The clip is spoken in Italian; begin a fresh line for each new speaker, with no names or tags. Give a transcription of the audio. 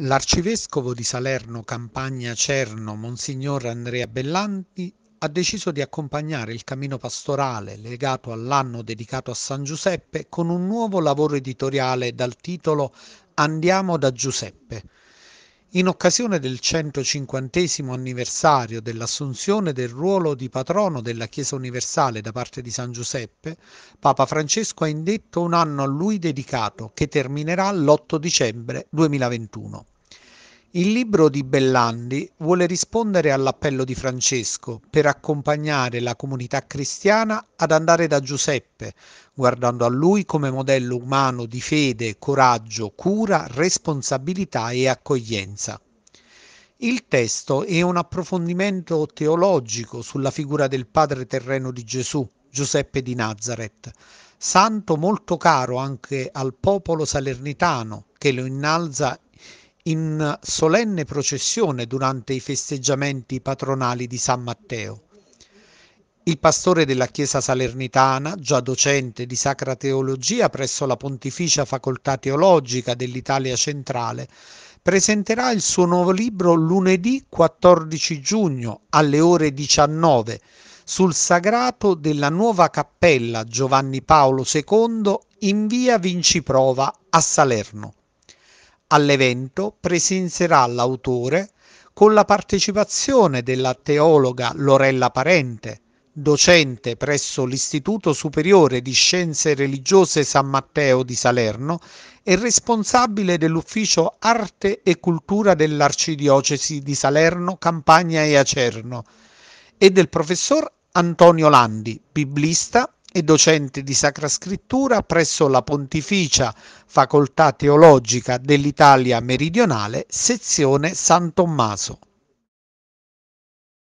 L'arcivescovo di Salerno Campagna Cerno, Monsignor Andrea Bellanti, ha deciso di accompagnare il cammino pastorale legato all'anno dedicato a San Giuseppe con un nuovo lavoro editoriale dal titolo Andiamo da Giuseppe, in occasione del 150 anniversario dell'assunzione del ruolo di patrono della Chiesa universale da parte di San Giuseppe, Papa Francesco ha indetto un anno a lui dedicato che terminerà l'8 dicembre 2021. Il libro di Bellandi vuole rispondere all'appello di Francesco per accompagnare la comunità cristiana ad andare da Giuseppe, guardando a lui come modello umano di fede, coraggio, cura, responsabilità e accoglienza. Il testo è un approfondimento teologico sulla figura del padre terreno di Gesù, Giuseppe di Nazareth, santo molto caro anche al popolo salernitano che lo innalza in solenne processione durante i festeggiamenti patronali di San Matteo. Il pastore della Chiesa Salernitana, già docente di Sacra Teologia presso la Pontificia Facoltà Teologica dell'Italia Centrale, presenterà il suo nuovo libro lunedì 14 giugno alle ore 19 sul sagrato della nuova cappella Giovanni Paolo II in via Vinciprova a Salerno. All'evento presenzerà l'autore con la partecipazione della teologa Lorella Parente, docente presso l'Istituto Superiore di Scienze Religiose San Matteo di Salerno e responsabile dell'Ufficio Arte e Cultura dell'Arcidiocesi di Salerno, Campania e Acerno, e del professor Antonio Landi, biblista e docente di Sacra Scrittura presso la Pontificia Facoltà Teologica dell'Italia Meridionale, sezione San Tommaso.